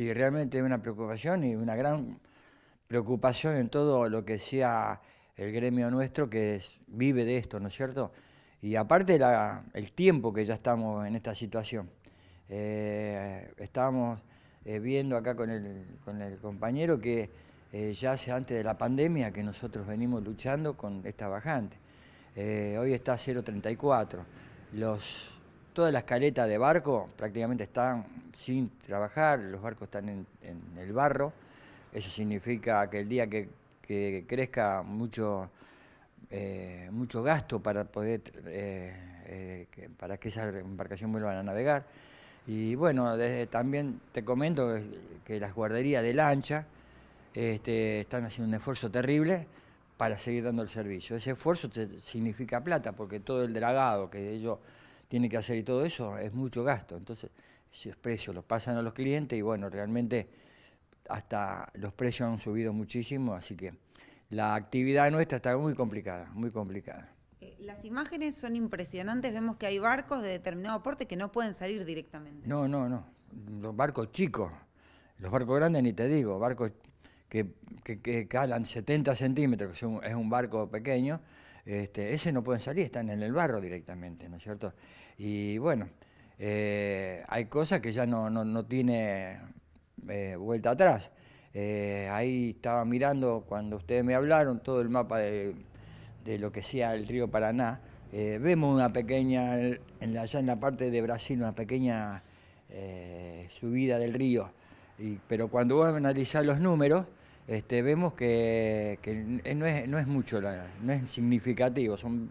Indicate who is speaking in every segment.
Speaker 1: Y realmente hay una preocupación y una gran preocupación en todo lo que sea el gremio nuestro que vive de esto, ¿no es cierto? Y aparte el tiempo que ya estamos en esta situación. Eh, estamos estábamos eh, viendo acá con el, compañero que eh, ya hace antes de la pandemia que nosotros venimos luchando con esta bajante. hoy está 0,34. Los Todas las caletas de barco prácticamente están sin trabajar, los barcos están en, el barro. Eso significa que el día que, crezca mucho, eh, mucho gasto para poder eh, eh, para que esa embarcación vuelvan a navegar. Y bueno, desde, también te comento que las guarderías de lancha este, están haciendo un esfuerzo terrible para seguir dando el servicio. Ese esfuerzo significa plata, porque todo el dragado que ellos tiene que hacer y todo eso, es mucho gasto. Entonces, esos precios los pasan a los clientes y bueno, realmente hasta los precios han subido muchísimo, así que la actividad nuestra está muy complicada, muy complicada.
Speaker 2: Eh, las imágenes son impresionantes, vemos que hay barcos de determinado aporte que no pueden salir directamente.
Speaker 1: No, no, no, los barcos chicos, los barcos grandes ni te digo, barcos que, que, calan 70 centímetros, que es un barco pequeño, ese no pueden salir, están en el barro directamente, ¿no es cierto? Y bueno, eh, hay cosas que ya no, no, tiene eh, vuelta atrás. Eh, ahí estaba mirando cuando ustedes me hablaron todo el mapa de, lo que sea el río Paraná. vemos una pequeña, en la, allá en la parte de Brasil, una pequeña subida del río. pero cuando vos analizás los números, este, vemos que, no, es, mucho, no es significativo. Son,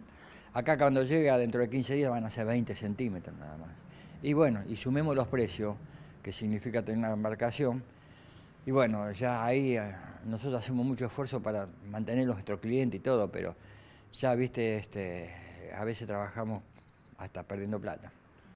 Speaker 1: acá cuando llega dentro de 15 días van a ser 20 centímetros nada más. Y bueno, y sumemos los precios, que significa tener una embarcación. Y bueno, ya ahí eh, nosotros hacemos mucho esfuerzo para mantener a nuestro cliente y todo, pero ya viste, este, a veces trabajamos hasta perdiendo plata.